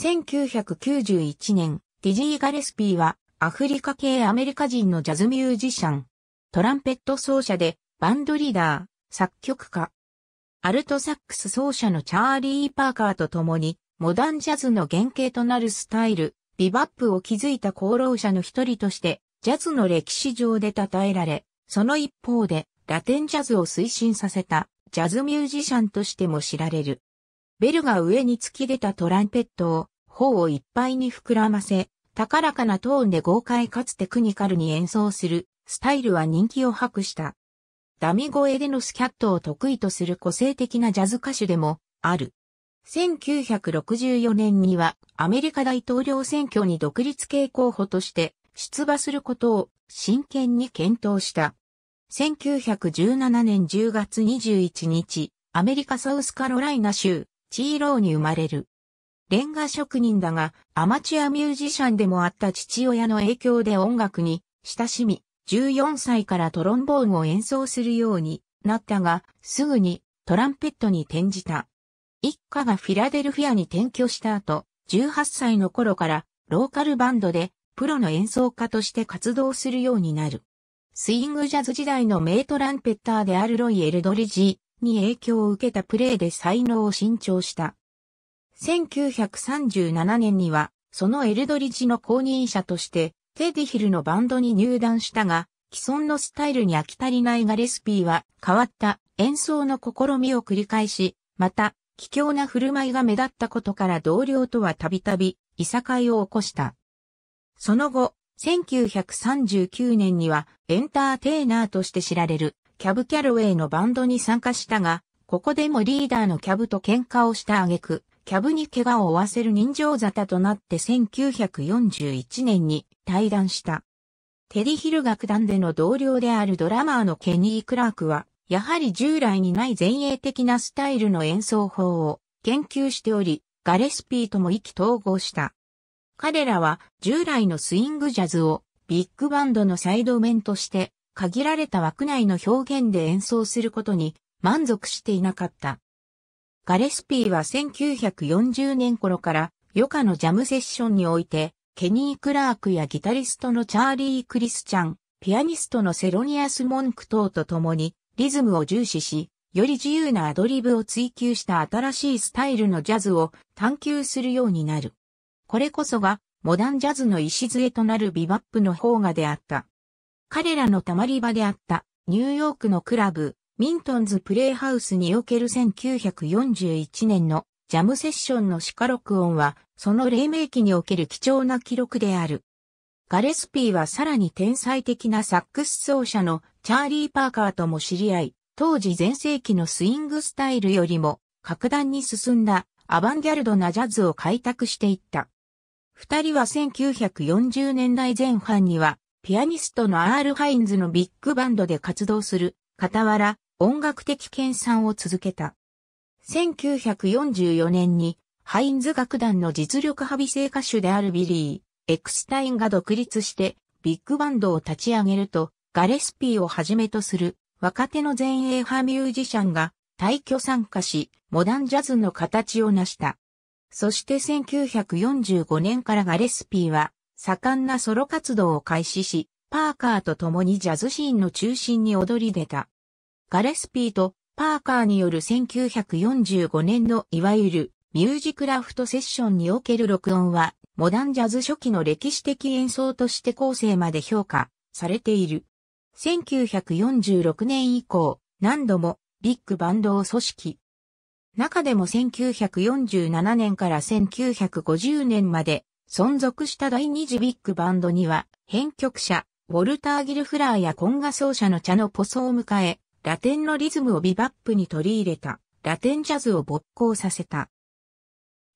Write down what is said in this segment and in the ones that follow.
1991年、ディジー・ガレスピーはアフリカ系アメリカ人のジャズミュージシャン、トランペット奏者でバンドリーダー、作曲家、アルトサックス奏者のチャーリー・パーカーと共にモダンジャズの原型となるスタイル、ビバップを築いた功労者の一人としてジャズの歴史上で称えられ、その一方でラテンジャズを推進させたジャズミュージシャンとしても知られる。ベルが上に突き出たトランペットを頬をいっぱいに膨らませ、高らかなトーンで豪快かつテクニカルに演奏するスタイルは人気を博した。ダミ声でのスキャットを得意とする個性的なジャズ歌手でもある。1964年にはアメリカ大統領選挙に独立系候補として出馬することを真剣に検討した。1917年10月21日、アメリカサウスカロライナ州、チーローに生まれる。レンガ職人だが、アマチュアミュージシャンでもあった父親の影響で音楽に親しみ、14歳からトロンボーンを演奏するようになったが、すぐにトランペットに転じた。一家がフィラデルフィアに転居した後、18歳の頃からローカルバンドでプロの演奏家として活動するようになる。スイングジャズ時代の名トランペッターであるロイ・エルドリジーに影響を受けたプレイで才能を新調した。1937年には、そのエルドリッジの後任者として、テディヒルのバンドに入団したが、既存のスタイルに飽き足りないガレスピーは、変わった演奏の試みを繰り返し、また、奇境な振る舞いが目立ったことから同僚とはたびたび、いさかいを起こした。その後、1939年にはエンターテイナーとして知られるキャブ・キャロウェイのバンドに参加したが、ここでもリーダーのキャブと喧嘩をした挙句、キャブに怪我を負わせる人情沙汰となって1941年に退団した。テリヒル楽団での同僚であるドラマーのケニー・クラークは、やはり従来にない前衛的なスタイルの演奏法を研究しており、ガレスピーとも意気投合した。彼らは従来のスイングジャズをビッグバンドのサイド面として限られた枠内の表現で演奏することに満足していなかった。ガレスピーは1940年頃から余暇のジャムセッションにおいて、ケニー・クラークやギタリストのチャーリー・クリスチャン、ピアニストのセロニアス・モンク等と共にリズムを重視し、より自由なアドリブを追求した新しいスタイルのジャズを探求するようになる。これこそがモダンジャズの礎となるビバップの方がであった。彼らのたまり場であったニューヨークのクラブ、ミントンズプレイハウスにおける1941年のジャムセッションの鹿録音は、その黎明期における貴重な記録である。ガレスピーはさらに天才的なサックス奏者のチャーリー・パーカーとも知り合い、当時前世紀のスイングスタイルよりも格段に進んだアバンギャルドなジャズを開拓していった。二人は1940年代前半にはピアニストのアール・ハインズのビッグバンドで活動する、傍ら音楽的研鑽を続けた。1944年にハインズ楽団の実力派美声歌手であるビリー・エクスタインが独立してビッグバンドを立ち上げるとガレスピーをはじめとする若手の前衛派ミュージシャンが退去参加しモダンジャズの形を成した。そして1945年からガレスピーは盛んなソロ活動を開始し、パーカーと共にジャズシーンの中心に躍り出た。ガレスピーとパーカーによる1945年のいわゆるミュージクラフトセッションにおける録音は、モダンジャズ初期の歴史的演奏として後世まで評価されている。1946年以降、何度もビッグバンドを組織。中でも1947年から1950年まで存続した第二次ビッグバンドには、編曲者、ウォルター・ギルフラーやコンガ奏者の茶のポソを迎え、ラテンのリズムをビバップに取り入れた、ラテンジャズを勃興させた。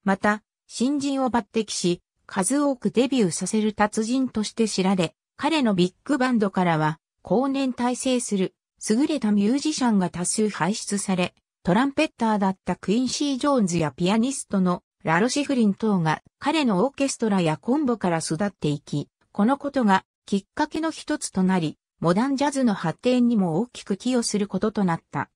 また、新人を抜擢し、数多くデビューさせる達人として知られ、彼のビッグバンドからは、後年体制する、優れたミュージシャンが多数輩出され、トランペッターだったクインシー・ジョーンズやピアニストのラロシフリン等が彼のオーケストラやコンボから育っていき、このことがきっかけの一つとなり、モダンジャズの発展にも大きく寄与することとなった。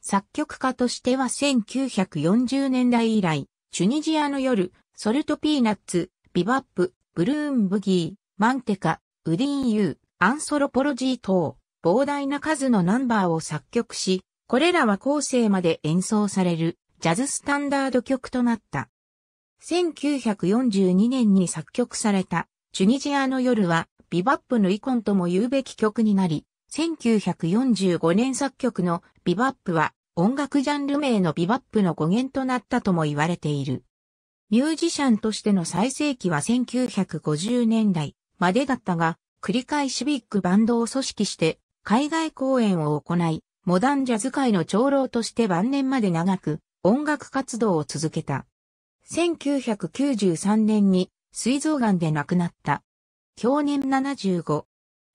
作曲家としては1940年代以来、チュニジアの夜、ソルトピーナッツ、ビバップ、ブルーンブギー、マンテカ、ウディンユー、アンソロポロジー等、膨大な数のナンバーを作曲し、これらは後世まで演奏される、ジャズスタンダード曲となった。1942年に作曲されたチュニジアの夜は、ビバップのイコンとも言うべき曲になり、1945年作曲のビバップは、音楽ジャンル名のビバップの語源となったとも言われている。ミュージシャンとしての最盛期は1950年代までだったが、繰り返しビッグバンドを組織して、海外公演を行い、モダンジャズ界の長老として晩年まで長く音楽活動を続けた。1993年に膵臓癌で亡くなった。享年75。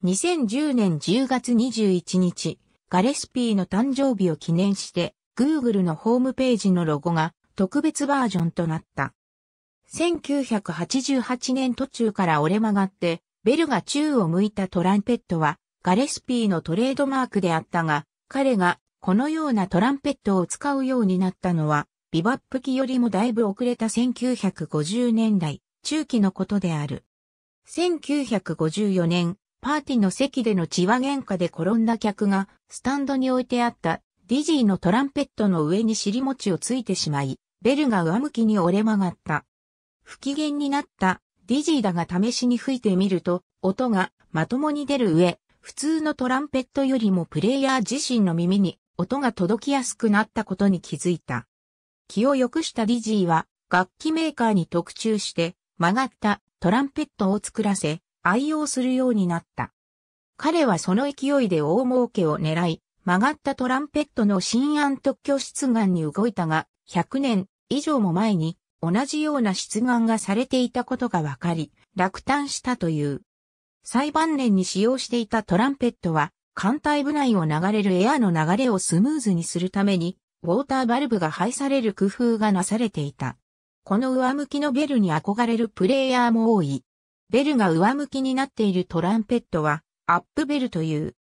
2010年10月21日、ガレスピーの誕生日を記念して、Google のホームページのロゴが特別バージョンとなった。1988年途中から折れ曲がって、ベルが宙を向いたトランペットは、ガレスピーのトレードマークであったが、彼がこのようなトランペットを使うようになったのは、ビバップ期よりもだいぶ遅れた1950年代。中期のことである。1954年、パーティーの席での血は喧嘩で転んだ客が、スタンドに置いてあった、ディジーのトランペットの上に尻餅をついてしまい、ベルが上向きに折れ曲がった。不機嫌になったディジーだが試しに吹いてみると、音がまともに出る上、普通のトランペットよりもプレイヤー自身の耳に音が届きやすくなったことに気づいた。気を良くしたディジーは楽器メーカーに特注して曲がったトランペットを作らせ、愛用するようになった。彼はその勢いで大儲けを狙い、曲がったトランペットの新案特許出願に動いたが、100年以上も前に同じような出願がされていたことがわかり、落胆したという。最晩年に使用していたトランペットは、艦隊部内を流れるエアの流れをスムーズにするために、ウォーターバルブが配される工夫がなされていた。この上向きのベルに憧れるプレイヤーも多い。ベルが上向きになっているトランペットは、アップベルという。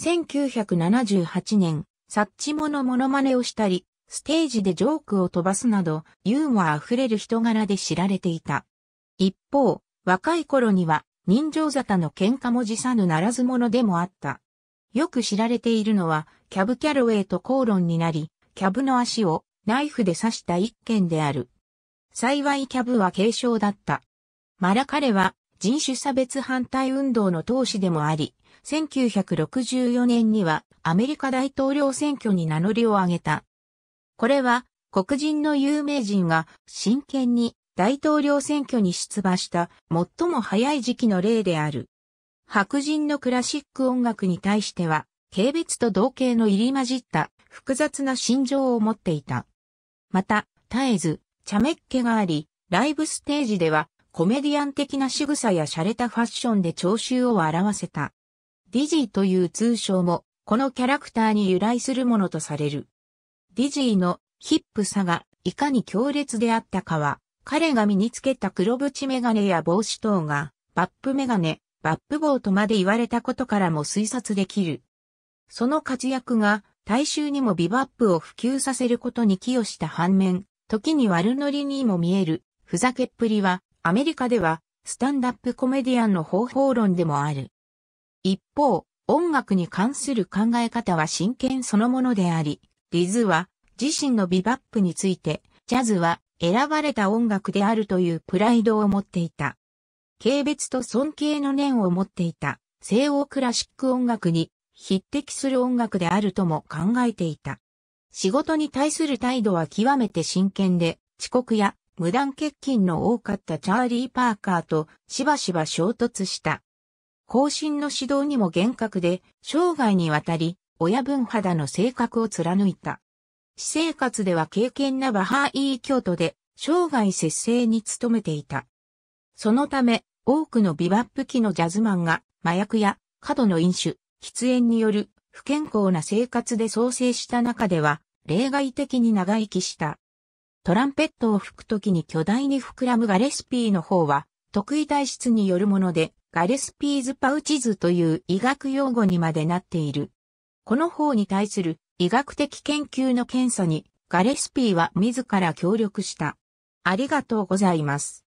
1978年、サッチモのモノマネをしたり、ステージでジョークを飛ばすなど、ユーモア溢れる人柄で知られていた。一方、若い頃には、人情沙汰の喧嘩も辞さぬならず者でもあった。よく知られているのは、キャブキャロウェイと口論になり、キャブの足をナイフで刺した一件である。幸いキャブは軽症だった。マラカレは人種差別反対運動の闘首でもあり、1964年にはアメリカ大統領選挙に名乗りを上げた。これは黒人の有名人が真剣に大統領選挙に出馬した最も早い時期の例である。白人のクラシック音楽に対しては、軽蔑と同型の入り混じった複雑な心情を持っていた。また、絶えず茶目っ気があり、ライブステージではコメディアン的な仕草や洒落たファッションで聴衆を表せた。ディジーという通称も、このキャラクターに由来するものとされる。ディジーのヒップさがいかに強烈であったかは、彼が身につけた黒縁メガネや帽子等が、バップメガネ、バップ帽とまで言われたことからも推察できる。その活躍が大衆にもビバップを普及させることに寄与した反面、時に悪ノリにも見える、ふざけっぷりは、アメリカでは、スタンダップコメディアンの方法論でもある。一方、音楽に関する考え方は真剣そのものであり、リズは自身のビバップについて、ジャズは選ばれた音楽であるというプライドを持っていた。軽蔑と尊敬の念を持っていた西欧クラシック音楽に匹敵する音楽であるとも考えていた。仕事に対する態度は極めて真剣で、遅刻や無断欠勤の多かったチャーリー・パーカーとしばしば衝突した。後進の指導にも厳格で、生涯にわたり、親分肌の性格を貫いた。私生活では敬虔なバハーイー教徒で、生涯節制に努めていた。そのため、多くのビバップ期のジャズマンが、麻薬や過度の飲酒、喫煙による不健康な生活で創生した中では、例外的に長生きした。トランペットを吹くときに巨大に膨らむガレスピーの方は、得意体質によるもので、ガレスピーズパウチ図という医学用語にまでなっている。この方に対する医学的研究の検査に、ガレスピーは自ら協力した。ありがとうございます。